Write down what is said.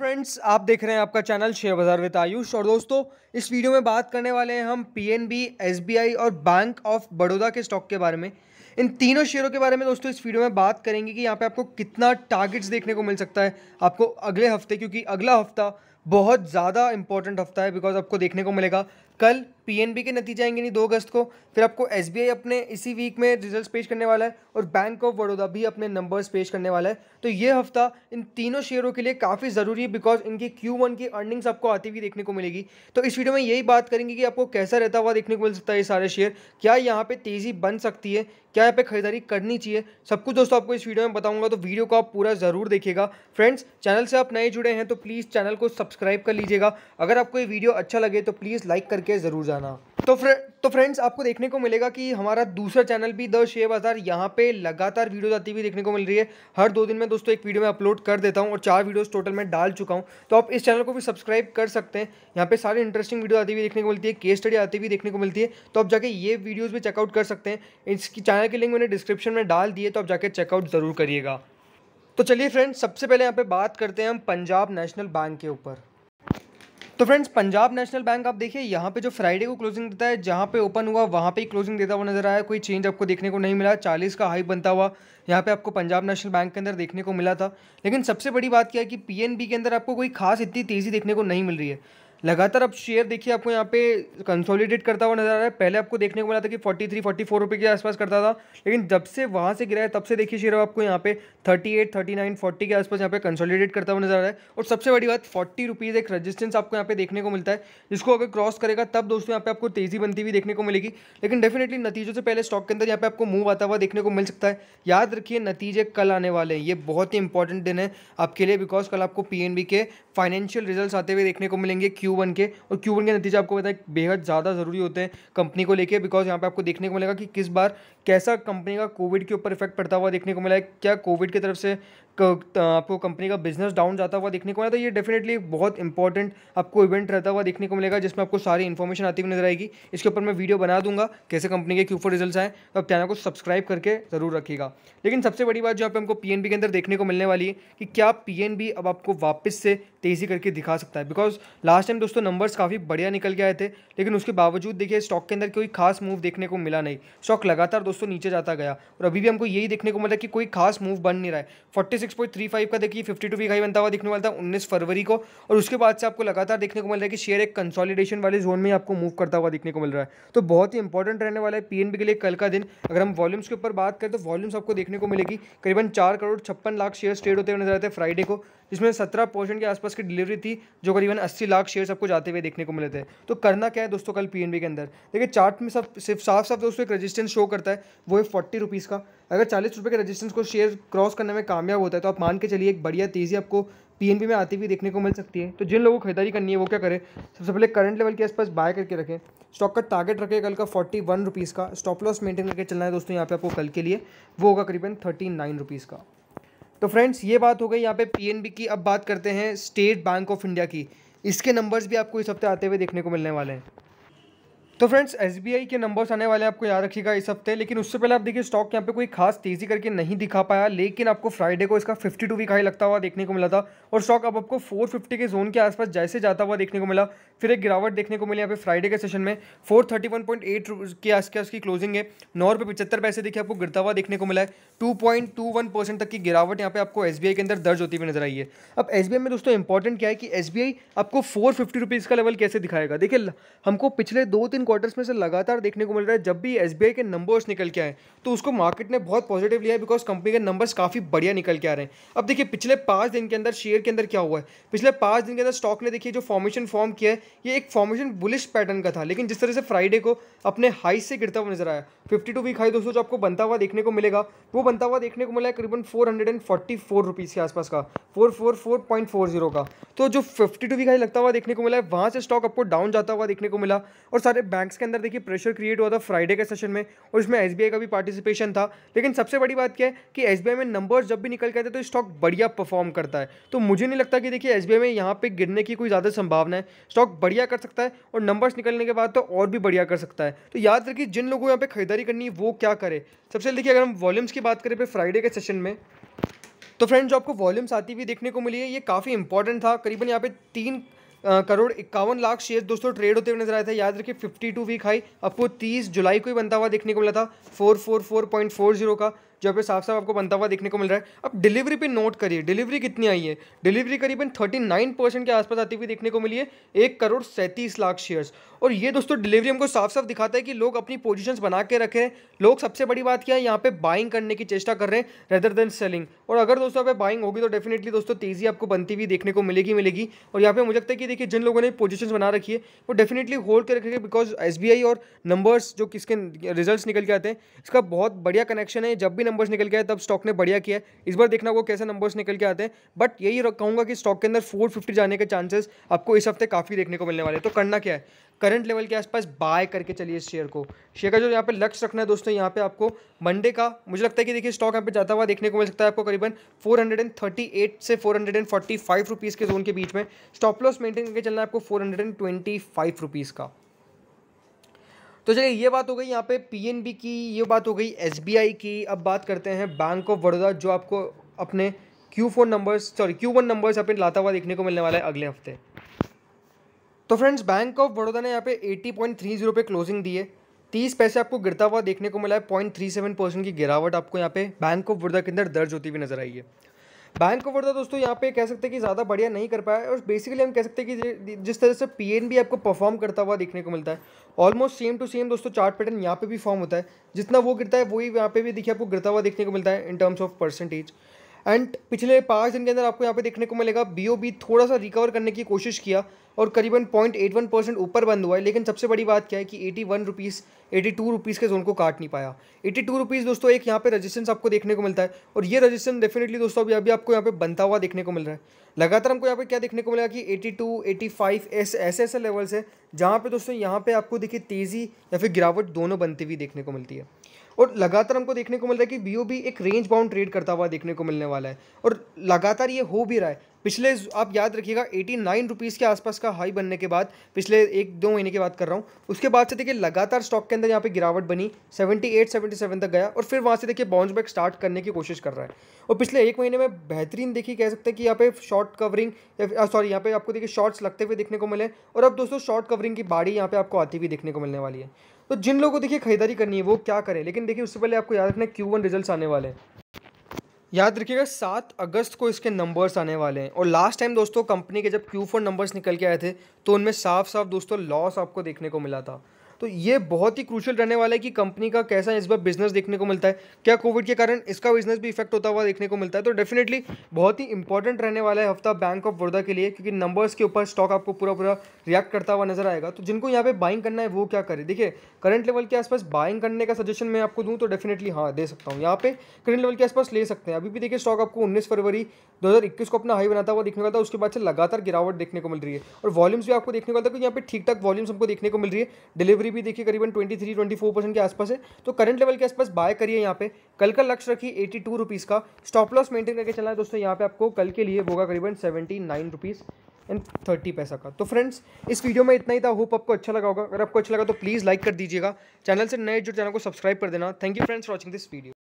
friends आप देख रहे हैं आपका चैनल शेयर बाजार विद आयुष और दोस्तों इस वीडियो में बात करने वाले हैं हम पीएनबी, एसबीआई और बैंक ऑफ बड़ौदा के स्टॉक के बारे में इन तीनों शेयरों के बारे में दोस्तों इस वीडियो में बात करेंगे कि यहाँ पे आपको कितना टारगेट्स देखने को मिल सकता है आपको अगले हफ्ते क्योंकि अगला हफ्ता बहुत ज़्यादा इंपॉर्टेंट हफ्ता है बिकॉज आपको देखने को मिलेगा कल पीएनबी के नतीजे आएंगे नहीं दो अगस्त को फिर आपको एसबीआई अपने इसी वीक में रिजल्ट्स पेश करने वाला है और बैंक ऑफ बड़ौदा भी अपने नंबर्स पेश करने वाला है तो ये हफ्ता इन तीनों शेयरों के लिए काफ़ी ज़रूरी है बिकॉज इनकी क्यू वन की अर्निंग्स आपको आती हुई देखने को मिलेगी तो इस वीडियो में यही बात करेंगे कि आपको कैसा रहता हुआ देखने को मिल सकता है ये सारे शेयर क्या यहाँ पर तेज़ी बन सकती है क्या यहाँ पर खरीदारी करनी चाहिए सब कुछ दोस्तों आपको इस वीडियो में बताऊंगा तो वीडियो को आप पूरा ज़रूर देखिएगा फ्रेंड्स चैनल से आप नए जुड़े हैं तो प्लीज़ चैनल को सब्सक्राइब कर लीजिएगा अगर आपको ये वीडियो अच्छा लगे तो प्लीज़ लाइक करके करके ज़रूर जाना तो फ्रे तो फ्रेंड्स आपको देखने को मिलेगा कि हमारा दूसरा चैनल भी द शेयर बाज़ार यहाँ पे लगातार वीडियोज आती हुई देखने को मिल रही है हर दो दिन में दोस्तों एक वीडियो में अपलोड कर देता हूँ और चार वीडियोस टोटल मैं डाल चुका हूँ तो आप इस चैनल को भी सब्सक्राइब कर सकते हैं यहाँ पे सारे इंटरेस्टिंग वीडियो आती हुई देखने को मिलती है केस स्टडी आती हुई देखने को मिलती है तो आप जाके ये वीडियोज़ भी चेकआउट कर सकते हैं इसकी चैनल की लिंक मैंने डिस्क्रिप्शन में डाल दिए तो आप जाके चेकआउट ज़रूर करिएगा तो चलिए फ्रेंड्स सबसे पहले यहाँ पर बात करते हैं हम पंजाब नेशनल बैंक के ऊपर तो फ्रेंड्स पंजाब नेशनल बैंक आप देखिए यहाँ पे जो फ्राइडे को क्लोजिंग देता है जहाँ पे ओपन हुआ वहाँ पे ही क्लोजिंग देता हुआ नजर आया कोई चेंज आपको देखने को नहीं मिला चालीस का हाई बनता हुआ यहाँ पे आपको पंजाब नेशनल बैंक के अंदर देखने को मिला था लेकिन सबसे बड़ी बात क्या है कि पीएनबी के अंदर आपको कोई खास इतनी तेज़ी देखने को नहीं मिल रही है लगातार अब शेयर देखिए आपको यहाँ पे कंसोलिडेट करता हुआ नजर आ रहा है पहले आपको देखने को मिला था कि 43, 44 रुपए के आसपास करता था लेकिन जब से वहाँ से गिरा है तब से देखिए शेयर आपको यहाँ पे 38, 39, 40 के आसपास यहाँ पे कंसोलिडेट करता हुआ नजर आ रहा है और सबसे बड़ी बात फोर्टी रुपीज़ एक रजिस्टेंस आपको यहाँ पे देखने को मिलता है जिसको अगर क्रॉस करेगा तब दोस्तों यहाँ पे आपको तेज़ी बनती हुई देखने को मिलेगी लेकिन डेफिनेटली नतीजों से पहले स्टॉक के अंदर यहाँ पे आपको मूव आता हुआ देखने को मिल सकता है याद रखिए नतीजे कल आने वाले हैं ये बहुत ही इंपॉर्टेंट दिन है आपके लिए बिकॉज कल आपको पी के फाइनेंशियल रिजल्ट आते हुए देखने को मिलेंगे क्यों क्यू वन के और क्यू वन के नतीजे आपको पता है बेहद ज़्यादा ज़रूरी होते हैं कंपनी को लेकर बिकॉज यहाँ पे आपको देखने को मिलेगा कि किस बार कैसा कंपनी का कोविड के ऊपर इफेक्ट पड़ता हुआ देखने को मिला है क्या कोविड की तरफ से आपको कंपनी का बिजनेस डाउन जाता हुआ देखने को मिला तो ये डेफिनेटली बहुत इंपॉर्टेंट आपको इवेंट रहता हुआ देखने को मिलेगा जिसमें आपको सारी इन्फॉर्मेशन आती हुई नजर आएगी इसके ऊपर मैं वीडियो बना दूंगा कैसे कंपनी के क्यू फोर रिजल्ट आए तो आप चैनल को सब्सक्राइब करके ज़रूर रखिएगा लेकिन सबसे बड़ी बात जो यहाँ पे हमको पीएनबी के अंदर देखने को मिलने वाली है कि क्या बी अब आपको वापस से तेज़ी करके दिखा सकता है बिकॉज लास्ट टाइम दोस्तों नंबर्स काफ़ी बढ़िया निकल के आए थे लेकिन उसके बावजूद देखिए स्टॉक के अंदर कोई खास मूव देखने को मिला नहीं स्टॉक लगातार दोस्तों नीचे जाता गया और अभी भी हमको यही देखने को मिला कि कोई खास मूव बन नहीं रहा है 46.35 का देखिए फिफ्टी टू भी बनता हुआ देखने वाला था उन्नीस फरवरी को और उसके बाद से आपको लगातार देखने को मिल रहा है कि शेयर एक कंसॉलिडेशन वाले जोन में आपको मूव करता हुआ देखने को मिल रहा है तो बहुत ही इंपॉर्टेंट रहने वाला है पी के लिए कल का दिन अगर हम वॉल्यूम्स के ऊपर बात करें तो वॉल्यूम्स आपको देखने को मिलेगी करीबन चार करोड़ छप्पन लाख शेयर ट्रेड होते हुए नजर आते हैं फ्राइडे को जिसमें सत्रह परसेंट के आसपास की डिलीवरी थी जो करीबन अस्सी लाख शेयर आपको जाते हुए देखने को मिले थे तो करना क्या है दोस्तों कल पी के अंदर देखिए चार्ट में सब सिर्फ साफ साफ दोस्तों एक रजिस्टेंस शो करता है वो है फोर्टी रुपीज़ का अगर चालीस रुपये के रजिस्टेंस को शेयर क्रॉस करने में कामयाब होता है तो आप मान के चलिए एक बढ़िया तेज़ी आपको पी में आती हुई देखने को मिल सकती है तो जिन लोगों को खरीदारी करनी है वो क्या करें सबसे पहले करंट लेवल के आसपास बाय करके रखें स्टॉक का टारगेट रखें कल का फोर्टी वन रुपीज़ का स्टॉप लॉस मेंटेन करके चलना है दोस्तों यहाँ पे आपको कल के लिए वो होगा करीबन थर्टी नाइन रुपीज़ का तो फ्रेंड्स ये बात हो गई यहाँ पे पीएनबी की अब बात करते हैं स्टेट बैंक ऑफ इंडिया की इसके नंबर्स भी आपको इस हफ्ते आते हुए देखने को मिलने वाले हैं तो फ्रेंड्स एस के नंबर्स आने वाले हैं आपको याद रखिएगा इस हफ्ते लेकिन उससे पहले आप देखिए स्टॉक यहाँ पे कोई खास तेज़ी करके नहीं दिखा पाया लेकिन आपको फ्राइडे को इसका 52 टू वीक हाई लगता हुआ देखने को मिला था और स्टॉक अब आपको 450 के जोन के आसपास जैसे जाता हुआ देखने को मिला फिर एक गिरावट देखने को मिली यहाँ पे फ्राइडे के सेशन में four thirty one point eight के आसपास की क्लोजिंग है नौ रुपये पचहत्तर पैसे देखिए आपको गिरता हुआ देखने को मिला है two point two one percent तक की गिरावट यहाँ पे आपको एस के अंदर दर्ज होती हुई नजर आई है अब एस में दोस्तों इंपॉर्टेंट क्या है कि एस आपको फोर फिफ्टी का लेवल कैसे दिखाएगा देखिए हमको पिछले दो तीन क्वार्टर्स में से लगातार देखने को मिल रहा है जब भी एस के नंबर्स निकल के आए तो उसको मार्केट ने बहुत पॉजिटिव लिया है बिकॉज कंपनी के नंबर्स काफ़ी बढ़िया निकल के आ रहे हैं अब देखिए पिछले पाँच दिन के अंदर शेयर के अंदर क्या हुआ है पिछले पाँच दिन के अंदर स्टॉक ने देखिए जो फॉर्मेशन फॉर्म किया है ये एक फॉर्मेशन बुलिश पैटर्न का था लेकिन जिस तरह से फ्राइडे को अपने हाई से गिरता हुआ नजर आया फिफ्टी टू वीक हाई दोस्तों जो आपको बनता हुआ देखने को मिलेगा वो बनता हुआ देखने को मिला है करीबन four hundred and forty four rupees के आसपास का four four four point four zero का तो जो फिफ्टी टू वीक हाई लगता हुआ देखने को मिला है वहाँ से स्टॉक आपको डाउन जाता हुआ देखने को मिला और सारे बैंक्स के अंदर देखिए प्रेशर क्रिएट हुआ था फ्राइडे के सेशन में और उसमें एस का भी पार्टिसिपेशन था लेकिन सबसे बड़ी बात क्या है कि एस में नंबर्स जब भी निकल के आते तो स्टॉक बढ़िया परफॉर्म करता है तो मुझे नहीं लगता कि देखिए एस में यहाँ पर गिरने की कोई ज़्यादा संभावना है स्टॉक बढ़िया कर सकता है और नंबर्स निकलने के बाद तो और भी बढ़िया कर सकता है तो याद रखिए जिन लोगों को यहाँ पे खरीदारी करनी है वो क्या करे सबसे देखिए अगर हम वॉल्यूम्स की बात करें फिर फ्राइडे के सेशन में तो फ्रेंड जो आपको वॉल्यूम्स आती हुई देखने को मिली है ये काफ़ी इंपॉर्टेंट था करीबन यहाँ पे तीन आ, करोड़ इक्यावन लाख शेयर दोस्तों ट्रेड होते हुए नजर आए थे याद रखिए फिफ्टी टू वीक हाई आपको तीस जुलाई को ही बनता हुआ देखने को मिला था four four four point four zero का जो पे साफ साफ आपको बनता हुआ देखने को मिल रहा है अब डिलीवरी पे नोट करिए डिलीवरी कितनी आई है डिलीवरी करीबन थर्टी नाइन परसेंट के आसपास आती हुई देखने को मिली है एक करोड़ सैंतीस लाख शेयर्स और ये दोस्तों डिलीवरी हमको साफ साफ दिखाता है कि लोग अपनी पोजिशन बना के रखे हैं लोग सबसे बड़ी बात क्या है यहाँ पे बाइंग करने की चेष्टा कर रहे हैं रेदर देन सेलिंग और अगर दोस्तों पर पे बाइंग होगी तो डेफिनेटली दोस्तों तेज़ी आपको बनती हुई देखने को मिलेगी मिलेगी और यहाँ पे मुझे लगता है कि देखिए जिन लोगों ने पोजीशंस बना रखी है वो डेफिनेटली होल्ड कर रखेंगे बिकॉज एस और नंबर्स जो किसके रिजल्ट निकल के आते हैं इसका बहुत बढ़िया कनेक्शन है जब भी नंबर्स निकल के आए तब स्टॉक ने बढ़िया किया इस बार देखना होगा कैसे नंबर्स निकल के आते हैं बट यही कहूँगा कि स्टॉक के अंदर फोर जाने के चांसेस आपको इस हफ्ते काफ़ी देखने को मिलने वाले हैं तो करना क्या है करंट लेवल के आसपास बाय करके चलिए इस शेयर को शेयर का जो यहाँ पे लक्ष्य रखना है दोस्तों यहाँ पे आपको मंडे का मुझे लगता है कि देखिए स्टॉक यहाँ पे जाता हुआ देखने को मिल सकता है आपको करीबन 438 से 445 हंड्रेड के जोन के बीच में स्टॉप लॉस मेंटेन करके चलना है आपको 425 हंड्रेड का तो चलिए ये बात हो गई यहाँ पे पीएनबी की ये बात हो गई एसबीआई की अब बात करते हैं बैंक ऑफ बड़ौदा जो आपको अपने Q four numbers sorry Q one numbers पे लाता हुआ देखने को मिलने वाला है अगले हफ्ते तो फ्रेंड्स बैंक ऑफ बड़ौदा ने यहाँ पे एटी पॉइंट थ्री जीरो पे क्लोजिंग दी है तीस पैसे आपको गिरता हुआ देखने को मिला है पॉइंट थ्री सेवन परसेंट की गिरावट आपको यहाँ पे बैंक ऑफ बड़ौदा के अंदर दर्ज होती हुई नजर आई है बैंक ऑफ बड़ौदा दोस्तों यहाँ पे कह सकते हैं कि ज़्यादा बढ़िया नहीं कर पाया और बेसिकली हम कह सकते हैं कि जिस तरह से पीएनबी आपको परफॉर्म करता हुआ देखने को मिलता है ऑलमोस्ट सेम टू सेम दोस्तों चार्ट पैटर्न यहाँ पे भी फॉर्म होता है जितना वो गिरता है वही यहाँ पे भी देखिए आपको गिरता हुआ देखने को मिलता है in terms of percentage and पिछले पाँच दिन के अंदर आपको यहाँ पे देखने को मिलेगा बी थोड़ा सा रिकवर करने की कोशिश किया और करीबन पॉइंट एट वन परसेंट ऊपर बंद हुआ है लेकिन सबसे बड़ी बात क्या है कि eighty one rupees eighty two rupees के जोन को काट नहीं पाया एटी टू रुपीज़ दोस्तों एक यहाँ पे रजिस्टेंस आपको देखने को मिलता है और ये रजिस्टेंस डेफिनेटली दोस्तों अभी अभी आपको यहाँ पे बनता हुआ देखने को मिल रहा है लगातार हमको यहाँ पे क्या देखने को मिला कि एटी टू एटी फाइव ऐसे ऐसे ऐसे लेवल्स है जहाँ पर दोस्तों यहाँ पर आपको देखिए तेज़ी या फिर गिरावट दोनों बनती हुई देखने को मिलती है और लगातार हमको देखने को मिल रहा है कि बी एक रेंज बाउंड ट्रेड करता हुआ देखने को मिलने वाला है और लगातार ये हो भी रहा है पिछले आप याद रखिएगा एटी नाइन रुपीज़ के आसपास का हाई बनने के बाद पिछले एक दो महीने की बात कर रहा हूँ उसके बाद से देखिए लगातार स्टॉक के अंदर यहाँ पे गिरावट बनी सेवेंटी एट सेवेंटी सेवन तक गया और फिर वहाँ से देखिए बाउंस बैक स्टार्ट करने की कोशिश कर रहा है और पिछले एक महीने में बेहतरीन देखिए कह सकते हैं कि यहाँ पे शॉर्ट कवरिंग सॉरी यहाँ पे आपको देखिए शॉर्ट्स लगते हुए देखने को मिले और अब दोस्तों शॉर्ट कवरिंग की बाड़ी यहाँ पे आपको आती हुई देखने को मिलने वाली है तो जिन लोगों को देखिए खरीदारी करनी है वो क्या करें लेकिन देखिए उससे पहले आपको याद रखना है क्यू रिजल्ट आने वाले हैं याद रखिएगा सात अगस्त को इसके नंबर्स आने वाले हैं और लास्ट टाइम दोस्तों कंपनी के जब क्यू फोर नंबर्स निकल के आए थे तो उनमें साफ साफ दोस्तों लॉस आपको देखने को मिला था तो ये बहुत ही क्रूशल रहने वाला है कि कंपनी का कैसा इस बार बिजनेस देखने को मिलता है क्या कोविड के कारण इसका बिजनेस भी इफेक्ट होता हुआ देखने को मिलता है तो डेफिनेटली बहुत ही इंपॉर्टेंट रहने वाला है हफ्ता बैंक ऑफ बड़ौदा के लिए क्योंकि नंबर्स के ऊपर स्टॉक आपको पूरा पूरा रिएक्ट करता हुआ नजर आएगा तो जिनको यहाँ पे बाइंग करना है वो क्या करे देखिए करंट लेवल के आसपास बाइंग करने का सजेशन मैं आपको दूँ तो डेफिनेटली हाँ दे सकता हूँ यहाँ पे करंट लेवल के आसपास ले सकते हैं अभी भी देखिए स्टॉक आपको उन्नीस फरवरी दो को अपना हाई बनाता हुआ देखने को मिलता है उसके बाद से लगातार गिरावट देखने को मिल रही है और वॉल्यूम्स भी आपको देखने को मिलता है कि यहाँ पे ठीक ठाक वॉल्यूम्स हमको देखने को मिल रही है डिलीवरी अभी भी देखिए करीबन twenty three twenty four percent के आसपास है तो करंट लेवल के आसपास बाय करिए यहाँ पे कल का लक्ष्य रखिए एटी टू रुपीज़ का स्टॉप लॉस मेंटेन करके चलना है दोस्तों यहाँ पे आपको कल के लिए होगा करीबन seventy nine rupees and thirty पैसा का तो फ्रेंड्स इस वीडियो में इतना ही था होप आपको अच्छा लगा होगा अगर आपको अच्छा लगा तो प्लीज़ लाइक कर दीजिएगा चैनल से नए जो चैनल को सब्सक्राइब कर देना thank you friends watching this video